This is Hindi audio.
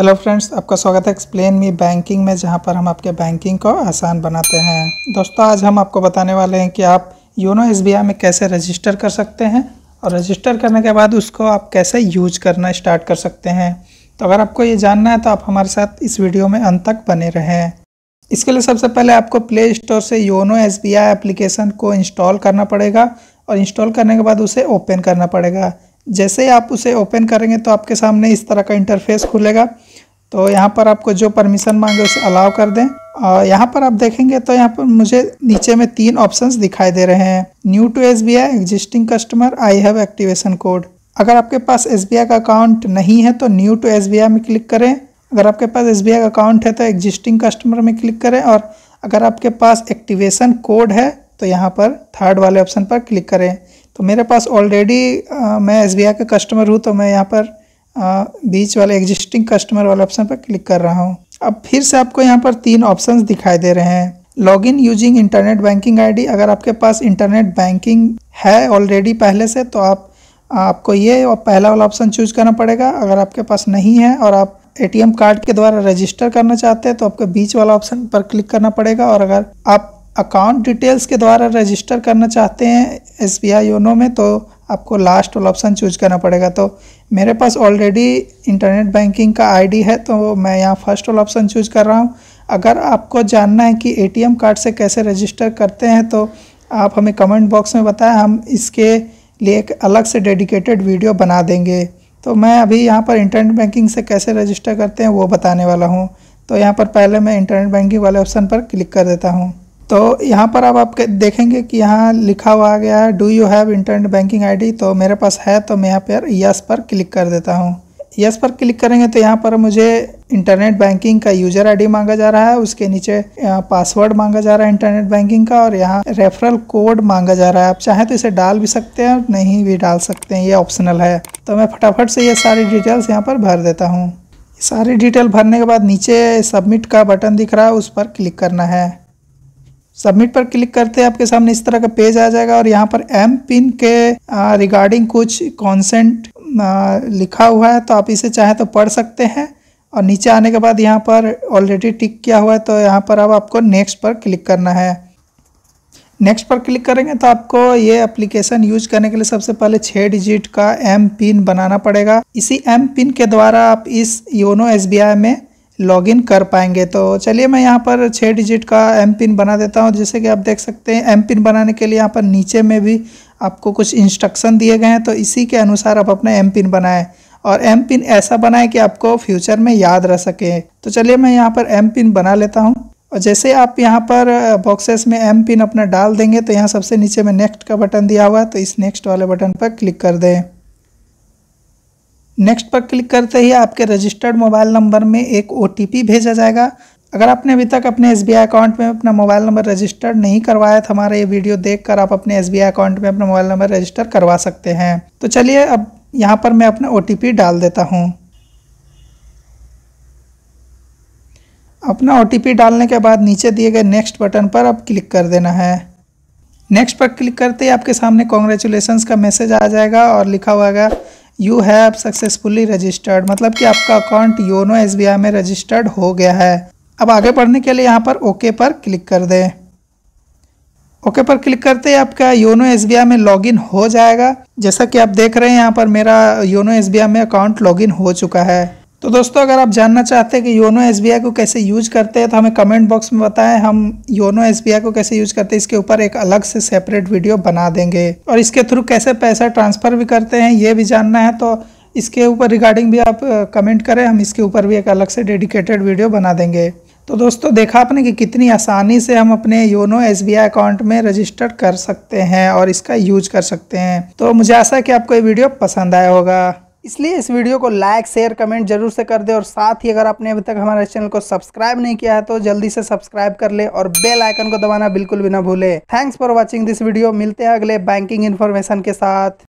हेलो फ्रेंड्स आपका स्वागत है एक्सप्लेन मी बैंकिंग में जहां पर हम आपके बैंकिंग को आसान बनाते हैं दोस्तों आज हम आपको बताने वाले हैं कि आप योनो एस में कैसे रजिस्टर कर सकते हैं और रजिस्टर करने के बाद उसको आप कैसे यूज करना स्टार्ट कर सकते हैं तो अगर आपको ये जानना है तो आप हमारे साथ इस वीडियो में अंत तक बने रहें इसके लिए सबसे पहले आपको प्ले स्टोर से योनो एस एप्लीकेशन को इंस्टॉल करना पड़ेगा और इंस्टॉल करने के बाद उसे ओपन करना पड़ेगा जैसे ही आप उसे ओपन करेंगे तो आपके सामने इस तरह का इंटरफेस खुलेगा तो यहाँ पर आपको जो परमिशन मांगे उसे अलाउ कर दें और यहाँ पर आप देखेंगे तो यहाँ पर मुझे नीचे में तीन ऑप्शंस दिखाई दे रहे हैं new to S B I existing customer I have activation code अगर आपके पास एस बी आई का अकाउंट नहीं है तो new to S B I में क्लिक करें अगर आपके पास एस बी आई का अकाउंट है तो एग्जिस्टिंग कस्टमर में क्लिक करें और अगर आपके पास एक्टिवेशन कोड है तो यहाँ पर थर्ड वाले ऑप्शन पर क्लिक करें तो मेरे पास ऑलरेडी मैं एस बी आई का कस्टमर हूँ तो मैं यहाँ पर आ, बीच वाले एग्जिस्टिंग कस्टमर वाले ऑप्शन पर क्लिक कर रहा हूँ अब फिर से आपको यहाँ पर तीन ऑप्शन दिखाई दे रहे हैं log in using internet banking ID अगर आपके पास इंटरनेट बैंकिंग है ऑलरेडी पहले से तो आप आपको ये और पहला वाला ऑप्शन चूज करना पड़ेगा अगर आपके पास नहीं है और आप एटीएम कार्ड के द्वारा रजिस्टर करना चाहते हैं तो आपको बीच वाला ऑप्शन पर क्लिक करना पड़ेगा और अगर आप अकाउंट डिटेल्स के द्वारा रजिस्टर करना चाहते हैं एस बी आई योनो में तो आपको लास्ट वाला ऑप्शन चूज करना पड़ेगा तो मेरे पास ऑलरेडी इंटरनेट बैंकिंग का आईडी है तो मैं यहाँ फर्स्ट वाला ऑप्शन चूज कर रहा हूँ अगर आपको जानना है कि एटीएम कार्ड से कैसे रजिस्टर करते हैं तो आप हमें कमेंट बॉक्स में बताएं हम इसके लिए एक अलग से डेडिकेटेड वीडियो बना देंगे तो मैं अभी यहाँ पर इंटरनेट बैंकिंग से कैसे रजिस्टर करते हैं वो बताने वाला हूँ तो यहाँ पर पहले मैं इंटरनेट बैंकिंग वाले ऑप्शन पर क्लिक कर देता हूँ तो यहाँ पर अब आप देखेंगे कि यहाँ लिखा हुआ आ गया है do you have internet banking ID तो मेरे पास है तो मैं यहाँ पर यस पर क्लिक कर देता हूँ यस पर क्लिक करेंगे तो यहाँ पर मुझे इंटरनेट बैंकिंग का यूजर आईडी मांगा जा रहा है उसके नीचे पासवर्ड मांगा जा रहा है इंटरनेट बैंकिंग का और यहाँ रेफरल कोड मांगा जा रहा है आप चाहें तो इसे डाल भी सकते हैं और नहीं भी डाल सकते हैं ये ऑप्शनल है तो मैं फटाफट से ये सारी डिटेल्स यहाँ पर भर देता हूँ सारी डिटेल भरने के बाद नीचे सबमिट का बटन दिख रहा है उस पर क्लिक करना है सबमिट पर क्लिक करते हैं आपके सामने इस तरह का पेज आ जाएगा और यहाँ पर एम पिन के रिगार्डिंग कुछ कॉन्सेंट लिखा हुआ है तो आप इसे चाहे तो पढ़ सकते हैं और नीचे आने के बाद यहाँ पर ऑलरेडी टिक किया हुआ है तो यहाँ पर अब आपको नेक्स्ट पर क्लिक करना है नेक्स्ट पर क्लिक करेंगे तो आपको ये एप्लीकेशन यूज करने के लिए सबसे पहले छः डिजिट का एम पिन बनाना पड़ेगा इसी एम पिन के द्वारा आप इस योनो एस में लॉगिन कर पाएंगे तो चलिए मैं यहाँ पर छः डिजिट का एम पिन बना देता हूँ जैसे कि आप देख सकते हैं एम पिन बनाने के लिए यहाँ पर नीचे में भी आपको कुछ इंस्ट्रक्शन दिए गए हैं तो इसी के अनुसार आप अपना एम पिन बनाएँ और एम पिन ऐसा बनाएं कि आपको फ्यूचर में याद रह सके तो चलिए मैं यहाँ पर एम पिन बना लेता हूँ और जैसे आप यहाँ पर बॉक्सेस में एम पिन अपना डाल देंगे तो यहाँ सबसे नीचे में नेक्स्ट का बटन दिया हुआ है तो इस नेक्स्ट वाले बटन पर क्लिक कर दें नेक्स्ट पर क्लिक करते ही आपके रजिस्टर्ड मोबाइल नंबर में एक ओ भेजा जाएगा अगर आपने अभी तक अपने एस अकाउंट में अपना मोबाइल नंबर रजिस्टर्ड नहीं करवाया तो हमारा ये वीडियो देखकर आप अपने एस अकाउंट में अपना मोबाइल नंबर रजिस्टर करवा सकते हैं तो चलिए अब यहाँ पर मैं अपना ओ डाल देता हूँ अपना ओ डालने के बाद नीचे दिए गए नेक्स्ट बटन पर अब क्लिक कर देना है नेक्स्ट पर क्लिक करते ही आपके सामने कॉन्ग्रेचुलेसन्स का मैसेज आ जाएगा और लिखा हुआ है यू हैव सक्सेसफुली रजिस्टर्ड मतलब कि आपका अकाउंट योनो एस में रजिस्टर्ड हो गया है अब आगे बढ़ने के लिए यहाँ पर ओके पर क्लिक कर दें ओके पर क्लिक करते ही आपका योनो एस में लॉगिन हो जाएगा जैसा कि आप देख रहे हैं यहाँ पर मेरा योनो एस में अकाउंट लॉगिन हो चुका है तो दोस्तों अगर आप जानना चाहते हैं कि योनो एस को कैसे यूज करते हैं तो हमें कमेंट बॉक्स में बताएं हम योनो एस को कैसे यूज करते हैं इसके ऊपर एक अलग से सेपरेट वीडियो बना देंगे और इसके थ्रू कैसे पैसा ट्रांसफर भी करते हैं ये भी जानना है तो इसके ऊपर रिगार्डिंग भी आप कमेंट करें हम इसके ऊपर भी एक अलग से डेडिकेटेड वीडियो बना देंगे तो दोस्तों देखा आपने कि कितनी आसानी से हम अपने योनो एस अकाउंट में रजिस्टर कर सकते हैं और इसका यूज कर सकते हैं तो मुझे आशा है कि आपको ये वीडियो पसंद आया होगा इसलिए इस वीडियो को लाइक शेयर कमेंट जरूर से कर दे और साथ ही अगर आपने अभी तक हमारे चैनल को सब्सक्राइब नहीं किया है तो जल्दी से सब्सक्राइब कर ले और बेल आइकन को दबाना बिल्कुल भी ना भूले thanks for watching this video मिलते हैं अगले बैंकिंग इन्फॉर्मेशन के साथ